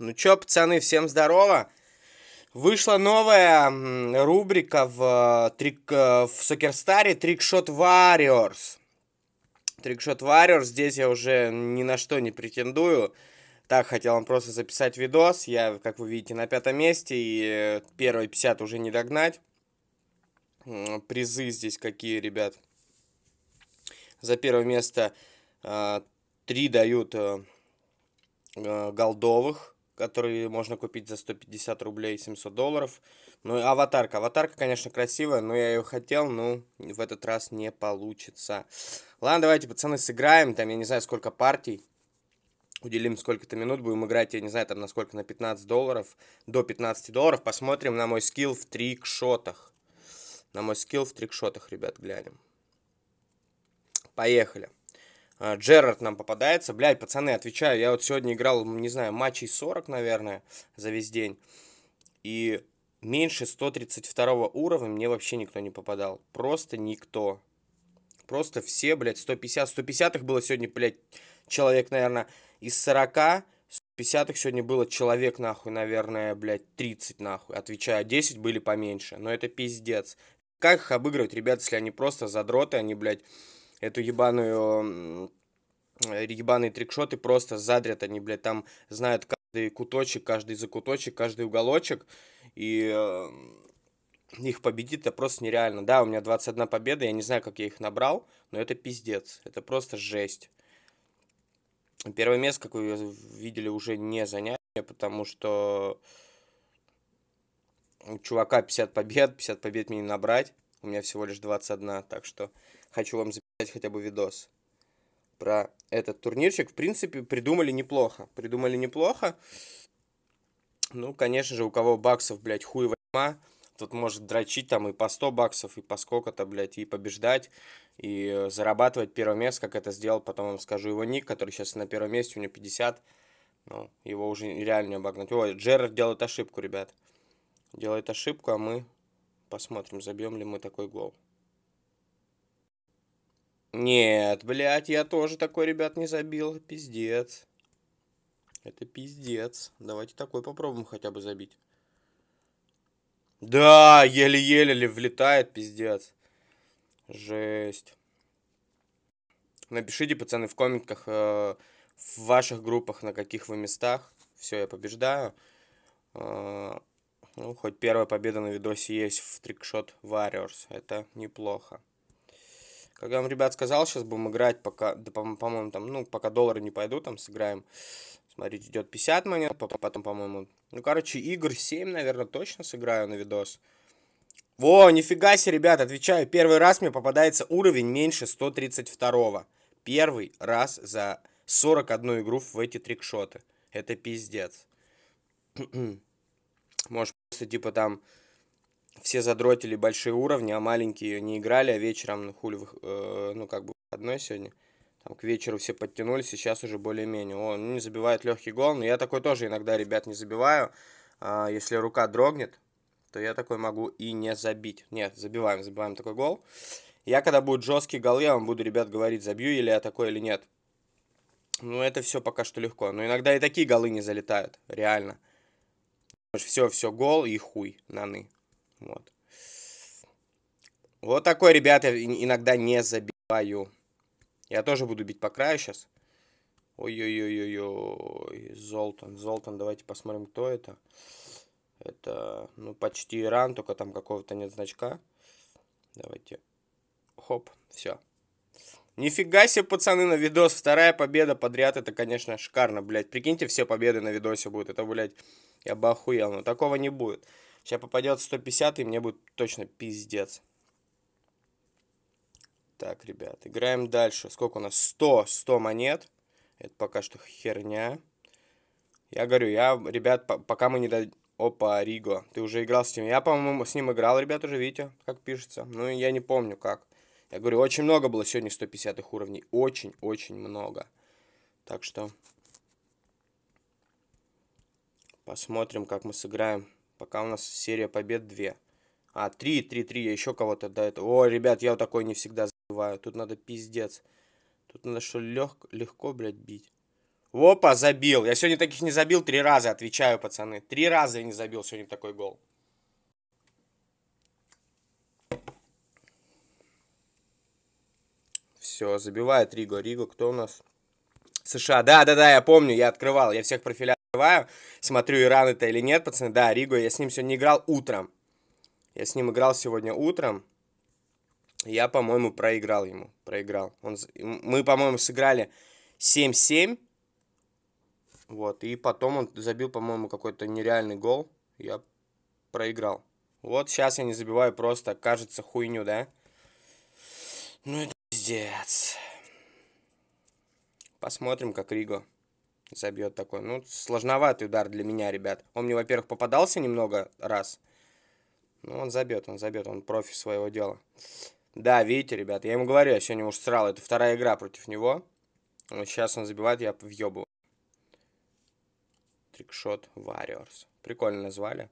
Ну чё, пацаны, всем здорово! Вышла новая рубрика в, э, трик, э, в Сокерстаре Трикшот Warriors. Трикшот Warriors, здесь я уже ни на что не претендую. Так, хотел вам просто записать видос. Я, как вы видите, на пятом месте, и э, первые 50 уже не догнать. Призы здесь какие, ребят. За первое место три дают голдовых который можно купить за 150 рублей 700 долларов. Ну и аватарка. Аватарка, конечно, красивая, но я ее хотел, но ну, в этот раз не получится. Ладно, давайте, пацаны, сыграем. Там я не знаю, сколько партий. Уделим сколько-то минут, будем играть, я не знаю, там на сколько, на 15 долларов, до 15 долларов. Посмотрим на мой скилл в трикшотах. На мой скилл в трикшотах, ребят, глянем. Поехали. А, Джерард нам попадается. Блядь, пацаны, отвечаю, я вот сегодня играл, не знаю, матчей 40, наверное, за весь день. И меньше 132 уровня мне вообще никто не попадал. Просто никто. Просто все, блядь, 150. 150 их было сегодня, блядь, человек, наверное, из 40. 150 их сегодня было человек, нахуй, наверное, блядь, 30, нахуй. Отвечаю, 10 а были поменьше. Но это пиздец. Как их обыгрывать, ребят, если они просто задроты, они, блядь, эту ебаную ебаные трикшоты просто задрят, они, блядь, там знают каждый куточек, каждый закуточек, каждый уголочек, и э, их победить это просто нереально. Да, у меня 21 победа, я не знаю, как я их набрал, но это пиздец, это просто жесть. Первое место, как вы видели, уже не занятие, потому что у чувака 50 побед, 50 побед мне не набрать, у меня всего лишь 21, так что хочу вам хотя бы видос про этот турнирчик, в принципе, придумали неплохо. Придумали неплохо. Ну, конечно же, у кого баксов, блядь, хуй возьма, тот может дрочить там и по 100 баксов, и по сколько-то, блядь, и побеждать, и э, зарабатывать первое место, как это сделал, потом вам скажу его ник, который сейчас на первом месте, у него 50, ну, его уже реально не обогнать. О, Джерард делает ошибку, ребят. Делает ошибку, а мы посмотрим, забьем ли мы такой гол. Нет, блядь, я тоже такой, ребят, не забил. Пиздец. Это пиздец. Давайте такой попробуем хотя бы забить. Да, еле-еле влетает, пиздец. Жесть. Напишите, пацаны, в комментах, э, в ваших группах, на каких вы местах. Все, я побеждаю. Э, ну, хоть первая победа на видосе есть в трикшот Warriors. Это неплохо. Как я вам, ребят, сказал, сейчас будем играть, пока, да, по-моему, там, ну, пока доллары не пойдут, там, сыграем. Смотрите, идет 50 монет, потом, по-моему... Ну, короче, игр 7, наверное, точно сыграю на видос. Во, нифига себе, ребят, отвечаю. Первый раз мне попадается уровень меньше 132-го. Первый раз за 41 игру в эти трикшоты. Это пиздец. Может, просто, типа, там все задротили большие уровни, а маленькие не играли, а вечером, ну, хули, э, ну, как бы выходной сегодня, там, к вечеру все подтянулись, и сейчас уже более-менее. он ну, не забивает легкий гол, но я такой тоже иногда, ребят, не забиваю. А, если рука дрогнет, то я такой могу и не забить. Нет, забиваем, забиваем такой гол. Я, когда будет жесткий гол, я вам буду, ребят, говорить, забью или я такой или нет. Ну, это все пока что легко. Но иногда и такие голы не залетают, реально. Все, все, гол и хуй, наны. Вот. Вот такой, ребята, иногда не забиваю. Я тоже буду бить по краю сейчас. Ой-ой-ой-ой-ой. Золтан, Золтан, давайте посмотрим, кто это. Это, ну, почти Иран, только там какого-то нет значка. Давайте. Хоп, все. Нифига себе, пацаны, на видос. Вторая победа подряд. Это, конечно, шикарно, блядь. Прикиньте, все победы на видосе будут. Это, блядь, я бы охуел. Но такого не будет. Сейчас попадет 150, и мне будет точно пиздец. Так, ребят, играем дальше. Сколько у нас? 100, 100 монет. Это пока что херня. Я говорю, я, ребят, по пока мы не дадим. Опа, Риго, ты уже играл с ним. Я, по-моему, с ним играл, ребят, уже видите, как пишется. Ну, я не помню, как. Я говорю, очень много было сегодня 150-х уровней. Очень-очень много. Так что... Посмотрим, как мы сыграем. Пока у нас серия побед 2. А, 3, 3, 3, я еще кого-то до этого. О, ребят, я вот такой не всегда забиваю. Тут надо пиздец. Тут надо что, лег... легко, блядь, бить. Опа, забил. Я сегодня таких не забил три раза, отвечаю, пацаны. Три раза я не забил сегодня такой гол. Все, забивает Риго. Риго кто у нас? США. Да, да, да, я помню, я открывал, я всех профиля открываю, смотрю, Иран это или нет, пацаны. Да, Ригу, я с ним сегодня играл утром. Я с ним играл сегодня утром. Я, по-моему, проиграл ему. Проиграл. Он... Мы, по-моему, сыграли 7-7. Вот. И потом он забил, по-моему, какой-то нереальный гол. Я проиграл. Вот сейчас я не забиваю просто, кажется, хуйню, да? Ну это пиздец. Посмотрим, как Риго забьет такой. Ну, сложноватый удар для меня, ребят. Он мне, во-первых, попадался немного раз. Ну, он забьет, он забьет, он профи своего дела. Да, видите, ребят, я ему говорю, я сегодня уж срал. Это вторая игра против него. Вот сейчас он забивает, я въебываю. Трикшот Warriors. Прикольно назвали.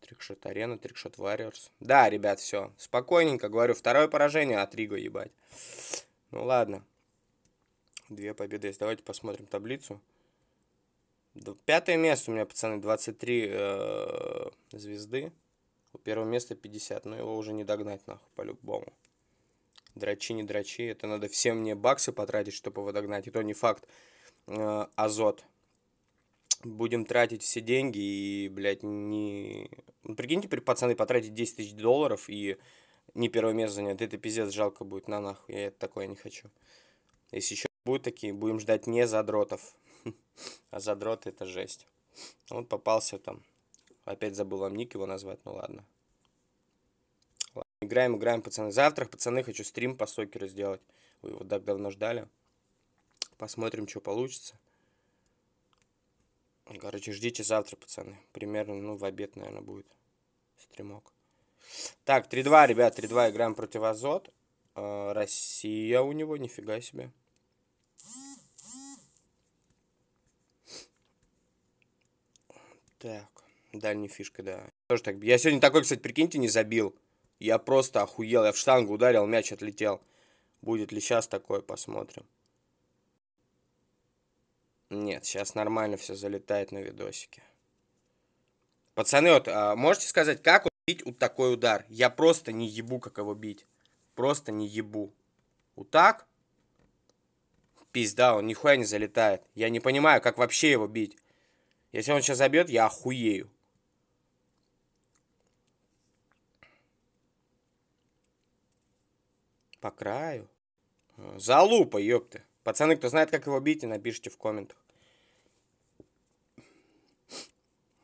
Трикшот Арена, Трикшот Warriors. Да, ребят, все. Спокойненько, говорю, второе поражение от Риго, ебать. Ну ладно. Две победы есть. Давайте посмотрим таблицу. Пятое место у меня, пацаны, 23 э, звезды. У первого места 50, но его уже не догнать, нахуй, по-любому. Драчи, не драчи, это надо все мне баксы потратить, чтобы его догнать. И то не факт. Э, азот. Будем тратить все деньги и, блядь, не... Ну, прикиньте, пацаны, потратить 10 тысяч долларов и не первое место занять. Это пиздец жалко будет, на нахуй, я это такое не хочу. Если еще Будут такие, будем ждать не задротов. А задрот это жесть. Вот попался там. Опять забыл вам ник его назвать, ну ладно. ладно. Играем, играем, пацаны. Завтра, пацаны, хочу стрим по сокеру сделать. Вы его так давно ждали. Посмотрим, что получится. Короче, ждите завтра, пацаны. Примерно, ну, в обед, наверное, будет стримок. Так, 3-2, ребят, 3-2 играем против Азот. А, Россия у него, нифига себе. Так, дальняя фишка, да. Тоже так. Я сегодня такой, кстати, прикиньте, не забил. Я просто охуел. Я в штангу ударил, мяч отлетел. Будет ли сейчас такое, посмотрим. Нет, сейчас нормально все залетает на видосике. Пацаны, вот а можете сказать, как убить вот такой удар? Я просто не ебу, как его бить. Просто не ебу. Вот так? Пизда, он нихуя не залетает. Я не понимаю, как вообще его бить. Если он сейчас забьет, я охуею. По краю. Э, залупа, ёпта. Пацаны, кто знает, как его бить, напишите в комментах.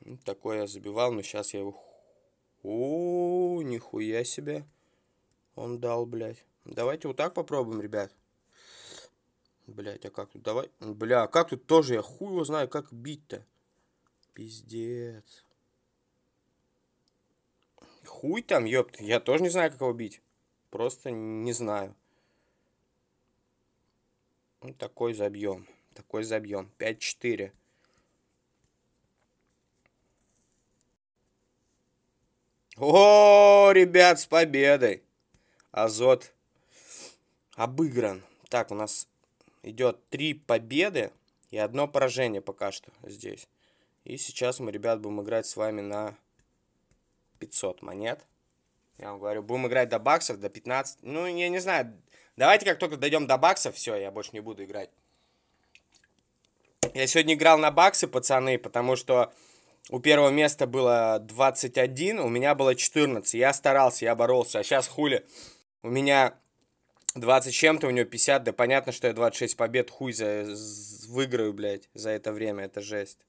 Ну, такое я забивал, но сейчас я его... О, нихуя себе. Он дал, блядь. Давайте вот так попробуем, ребят. Блядь, а как тут? Давай. Бля, а как тут тоже? Я хуй его знаю, как бить-то. Пиздец. Хуй там, ёпт. Я тоже не знаю, как его бить. Просто не знаю. Ну, такой забьем. Такой забьем. 5-4. О, ребят, с победой! Азот обыгран. Так, у нас идет три победы и одно поражение пока что здесь. И сейчас мы, ребят, будем играть с вами на 500 монет. Я вам говорю, будем играть до баксов, до 15. Ну, я не знаю. Давайте как только дойдем до баксов, все, я больше не буду играть. Я сегодня играл на баксы, пацаны, потому что у первого места было 21, у меня было 14. Я старался, я боролся. А сейчас хули. У меня 20 чем-то, у него 50. Да понятно, что я 26 побед хуй за, выиграю, блядь, за это время. Это жесть.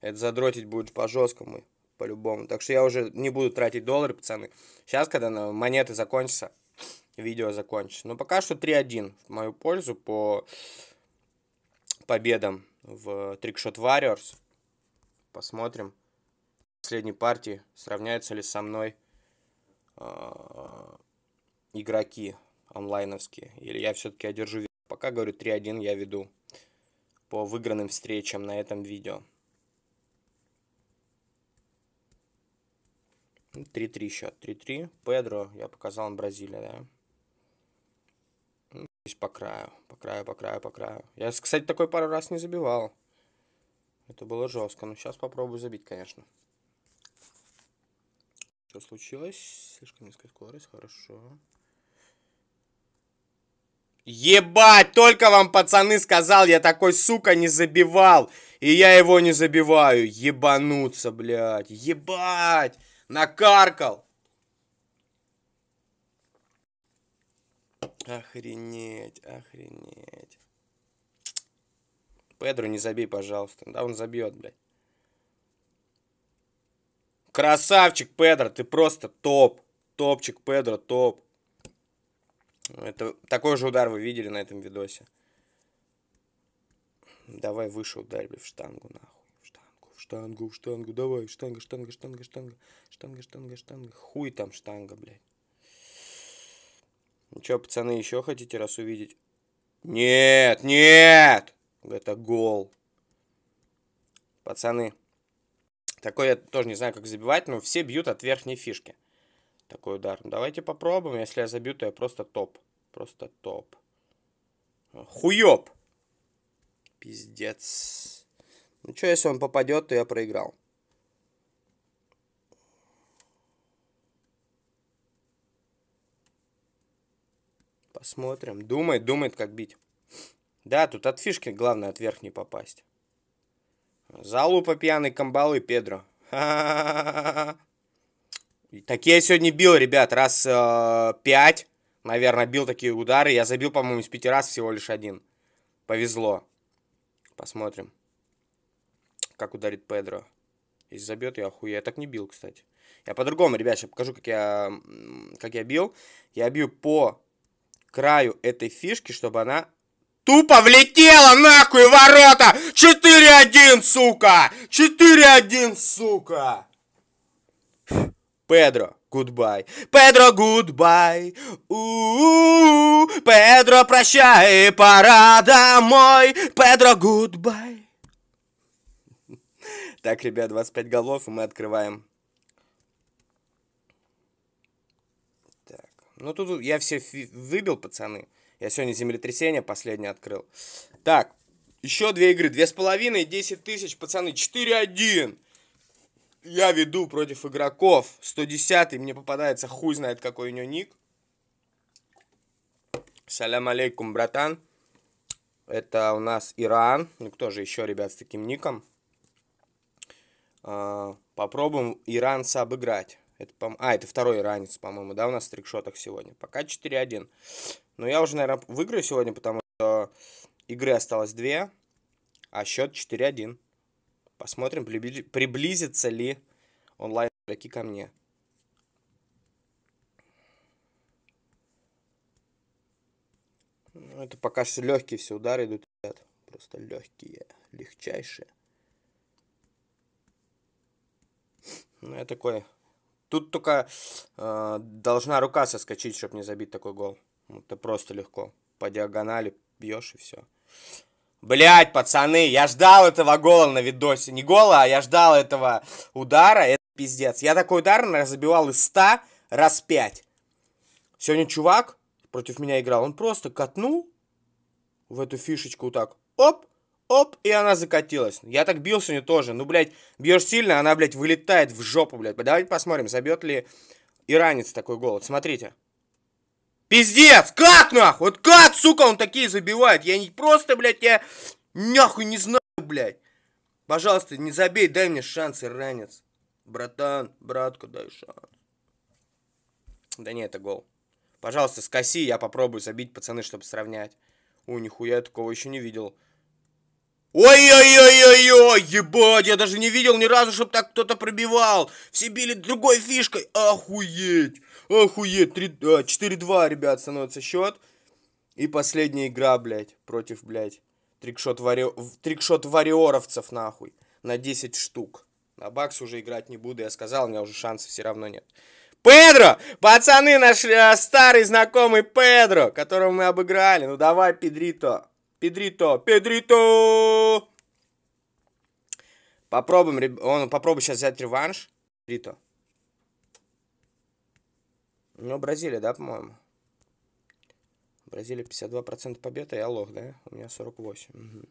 Это задротить будет по-жесткому, по-любому. Так что я уже не буду тратить доллары, пацаны. Сейчас, когда монеты закончатся, видео закончится. Но пока что 3-1 в мою пользу по победам в Trickshot Warriors. Посмотрим последней партии, сравняются ли со мной э, игроки онлайновские. Или я все-таки одержу... Пока, говорю, 3-1 я веду по выигранным встречам на этом видео. 3-3 счет. 3-3. Педро, я показал вам Бразилия, да. Здесь ну, по краю, по краю, по краю, по краю. Я, кстати, такой пару раз не забивал. Это было жестко. Но ну, сейчас попробую забить, конечно. Что случилось? Слишком низкая скорость. Хорошо. Ебать, только вам, пацаны, сказал, я такой, сука, не забивал. И я его не забиваю. Ебануться, блядь. Ебать накаркал. Охренеть, охренеть. Педру не забей, пожалуйста. Да, он забьет, блядь. Красавчик, Педро, ты просто топ. Топчик, Педро, топ. Это такой же удар вы видели на этом видосе. Давай выше ударь, в штангу, нахуй штангу, штангу, давай, штанга, штанга, штанга, штанга, штанга, штанга, штанга. Хуй там штанга, блядь. Ну что, пацаны, еще хотите раз увидеть? Нет, нет! Это гол. Пацаны. Такой я тоже не знаю, как забивать, но все бьют от верхней фишки. Такой удар. Ну, давайте попробуем. Если я забью, то я просто топ. Просто топ. Хуёб! Пиздец. Ну что, если он попадет, то я проиграл. Посмотрим. Думает, думает, как бить. Да, тут от фишки главное от верхней попасть. Залупа пьяный камбалы Педро. Такие сегодня бил, ребят. Раз э, пять, наверное, бил такие удары. Я забил, по-моему, из пяти раз всего лишь один. Повезло. Посмотрим как ударит Педро. И забьет, я охуею. Я так не бил, кстати. Я по-другому, ребят, сейчас покажу, как я, как я бил. Я бью по краю этой фишки, чтобы она тупо влетела нахуй ворота! 4-1, сука! 4-1, сука! Педро, гудбай. Педро, гудбай. Педро, прощай, пора домой. Педро, гудбай. Так, ребят, 25 голов, и мы открываем. Так. Ну, тут я все выбил, пацаны. Я сегодня землетрясение последнее открыл. Так, еще две игры. Две с половиной, 10 тысяч, пацаны, 4-1. Я веду против игроков. 110-й мне попадается, хуй знает какой у него ник. Салям алейкум, братан. Это у нас Иран. Ну, кто же еще, ребят, с таким ником? А, попробуем иранца обыграть. Это, а, это второй иранец, по-моему, да, у нас в трикшотах сегодня. Пока 4-1. Но я уже, наверное, выиграю сегодня, потому что игры осталось 2, а счет 4-1. Посмотрим, приблизится ли онлайн игроки ко мне. Ну, это пока что легкие все удары идут, ребят. Просто легкие, легчайшие. Ну, я такой... Тут только э, должна рука соскочить, чтобы не забить такой гол. Это просто легко. По диагонали бьешь и все. Блять, пацаны, я ждал этого гола на видосе. Не гола, а я ждал этого удара. Это пиздец. Я такой удар забивал из 100 раз 5. Сегодня чувак против меня играл. Он просто катнул в эту фишечку вот так. Оп! оп, и она закатилась. Я так бил сегодня тоже. Ну, блядь, бьешь сильно, она, блядь, вылетает в жопу, блядь. Давайте посмотрим, забьет ли иранец такой гол. Смотрите. Пиздец! Как нах, Вот как, сука, он такие забивает? Я не просто, блядь, я нахуй не знаю, блядь. Пожалуйста, не забей, дай мне шанс, иранец. Братан, братка, дай шанс. Да не, это гол. Пожалуйста, скоси, я попробую забить, пацаны, чтобы сравнять. У, нихуя, я такого еще не видел. Ой-ой-ой-ой-ой, ебать, я даже не видел ни разу, чтобы так кто-то пробивал. Все били другой фишкой. Охуеть, охуеть. 3, 4-2, э, ребят, становится счет. И последняя игра, блядь, против, блядь, трикшот, вари... трикшот вариоровцев, нахуй, на 10 штук. На бакс уже играть не буду, я сказал, у меня уже шансов все равно нет. Педро! Пацаны, наш э, старый знакомый Педро, которого мы обыграли. Ну давай, Педрито. Педрито, Педрито! Попробуем, он попробует сейчас взять реванш. Педрито. Ну, Бразилия, да, по-моему? Бразилия 52% победы, я лох, да? У меня 48. Угу.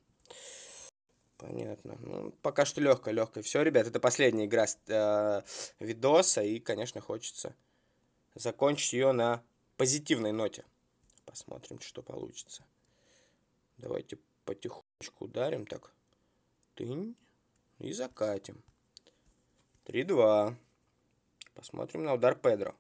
Понятно. Ну, пока что легкая, легкая. Все, ребят, это последняя игра э, видоса, и, конечно, хочется закончить ее на позитивной ноте. Посмотрим, что получится. Давайте потихонечку ударим так. Тынь. И закатим. 3-2. Посмотрим на удар Педро.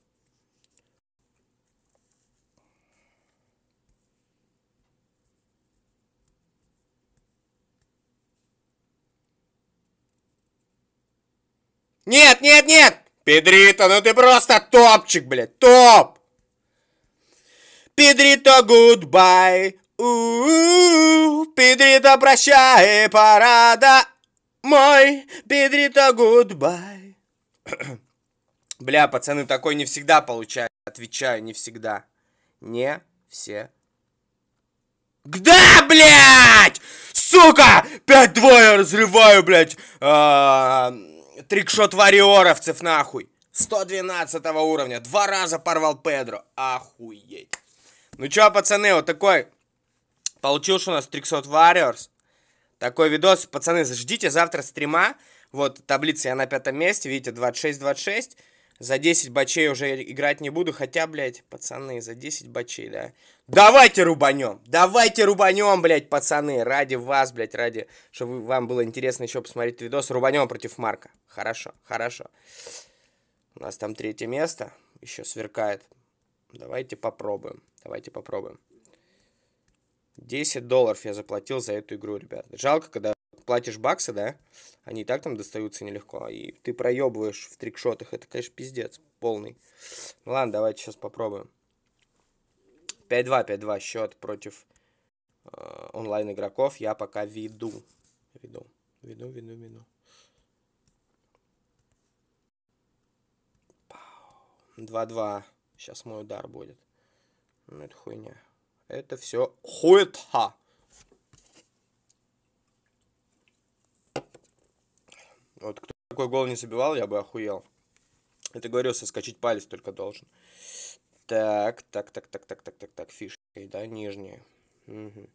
Нет, нет, нет! Педрита, ну ты просто топчик, блядь, топ! Педрита, гудбай! у Педрита, прощай, парада, мой Педрита, гудбай. Бля, пацаны, такой не всегда получаю. Отвечаю, не всегда. Не все. Да, блядь! Сука! пять двое разрываю, блядь. А -а -а Трикшот вариоровцев, нахуй. 112 уровня. Два раза порвал Педро. Охуеть. Ну чё, пацаны, вот такой Получился у нас 300 Warriors. Такой видос. Пацаны, ждите завтра стрима. Вот, таблица я на пятом месте. Видите, 26-26. За 10 бачей уже играть не буду. Хотя, блядь, пацаны, за 10 бачей, да. Давайте рубанем. Давайте рубанем, блядь, пацаны. Ради вас, блядь, ради, чтобы вам было интересно еще посмотреть видос. Рубанем против Марка. Хорошо, хорошо. У нас там третье место. Еще сверкает. Давайте попробуем. Давайте попробуем. 10 долларов я заплатил за эту игру, ребят. Жалко, когда платишь баксы, да, они и так там достаются нелегко, и ты проебываешь в трикшотах, это, конечно, пиздец полный. Ну ладно, давайте сейчас попробуем. 5-2, 5-2 счет против э, онлайн-игроков я пока веду. Веду, веду, веду, веду. Пау. 2-2. Сейчас мой удар будет. Ну, это хуйня. Это все хуетха. Вот кто такой гол не забивал, я бы охуел. Это говорил, соскочить палец только должен. Так, так, так, так, так, так, так, так, фишкой, да, нижние. Угу.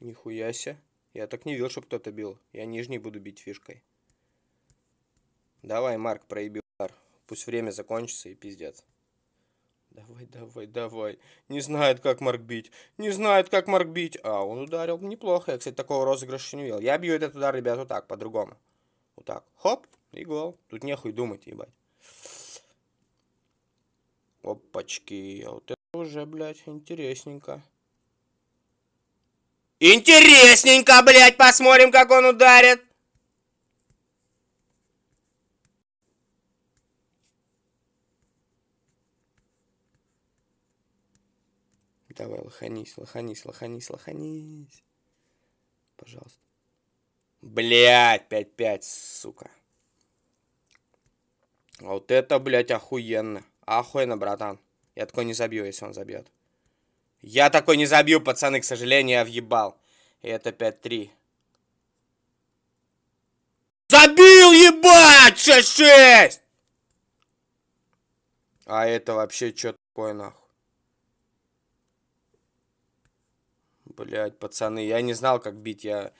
Нихуя себе. Я так не видел, чтобы кто-то бил. Я нижний буду бить фишкой. Давай, Марк, проеби удар. Пусть время закончится и пиздец. Давай, давай, давай. Не знает, как Марк бить. Не знает, как Марк бить. А, он ударил неплохо. Я, кстати, такого розыгрыша не видел. Я бью этот удар, ребят, вот так, по-другому. Вот так. Хоп, и гол. Тут нехуй думать, ебать. Опачки. А вот это уже, блядь, интересненько. Интересненько, блядь, посмотрим, как он ударит. Давай, лоханись, лоханись, лоханись, лоханись. Пожалуйста. Блять, 5-5, сука. А вот это, блядь, охуенно. Охуенно, братан. Я такой не забью, если он забьет. Я такой не забью, пацаны, к сожалению, я въебал. И это 5-3. Забил, ебать! 6-6! А это вообще что такое, нахуй? блядь, пацаны, я не знал, как бить, я...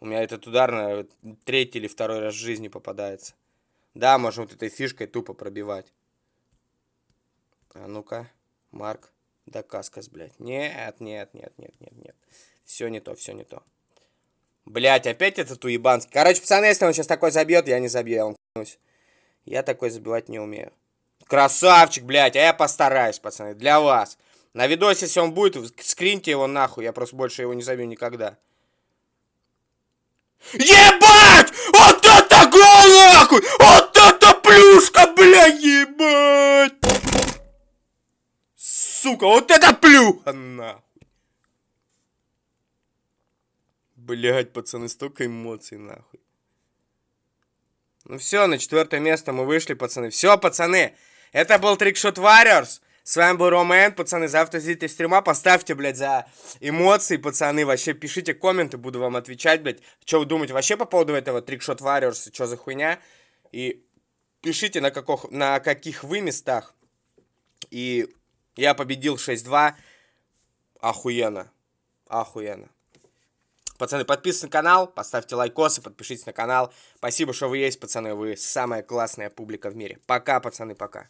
У меня этот удар, на третий или второй раз в жизни попадается. Да, можно вот этой фишкой тупо пробивать. А ну-ка, Марк, да каска, блядь. Нет, нет, нет, нет, нет, нет. Все не то, все не то. Блять, опять этот уебанский. Короче, пацаны, если он сейчас такой забьет, я не забью, я вам клянусь. Я такой забивать не умею. Красавчик, блядь, а я постараюсь, пацаны, для вас. На видосе, если он будет, скриньте его нахуй. Я просто больше его не забью никогда. Ебать! Вот это гол нахуй! Вот это плюшка, бля, ебать! Сука, вот это плюха нахуй! Блять, пацаны, столько эмоций нахуй. Ну все, на четвертое место мы вышли, пацаны. Все, пацаны, это был Трикшот Warriors. С вами был Ромэн, пацаны, завтра зрители стрима, поставьте, блядь, за эмоции, пацаны, вообще пишите комменты, буду вам отвечать, блядь, что вы думаете вообще по поводу этого Trickshot Warriors, что за хуйня, и пишите, на, каких, на каких вы местах, и я победил 6-2, охуенно, охуенно. Пацаны, подписывайтесь на канал, поставьте лайкосы, подпишитесь на канал. Спасибо, что вы есть, пацаны. Вы самая классная публика в мире. Пока, пацаны, пока.